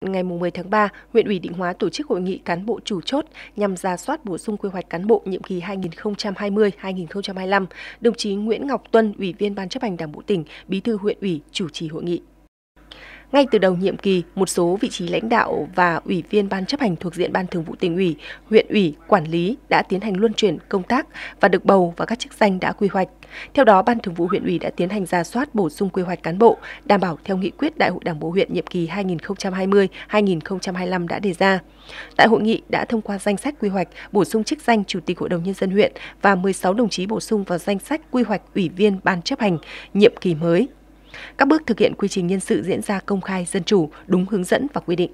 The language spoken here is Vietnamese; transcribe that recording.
Ngày 10 tháng 3, huyện ủy Định Hóa tổ chức hội nghị cán bộ chủ chốt nhằm ra soát bổ sung quy hoạch cán bộ nhiệm kỳ 2020-2025. Đồng chí Nguyễn Ngọc Tuân, Ủy viên Ban chấp hành Đảng bộ tỉnh, Bí thư huyện ủy chủ trì hội nghị. Ngay từ đầu nhiệm kỳ, một số vị trí lãnh đạo và ủy viên ban chấp hành thuộc diện ban thường vụ tỉnh ủy, huyện ủy, quản lý đã tiến hành luân chuyển công tác và được bầu vào các chức danh đã quy hoạch. Theo đó, ban thường vụ huyện ủy đã tiến hành ra soát bổ sung quy hoạch cán bộ đảm bảo theo nghị quyết Đại hội Đảng bộ huyện nhiệm kỳ 2020-2025 đã đề ra. Tại hội nghị đã thông qua danh sách quy hoạch bổ sung chức danh chủ tịch Hội đồng nhân dân huyện và 16 đồng chí bổ sung vào danh sách quy hoạch ủy viên ban chấp hành nhiệm kỳ mới. Các bước thực hiện quy trình nhân sự diễn ra công khai, dân chủ, đúng hướng dẫn và quy định.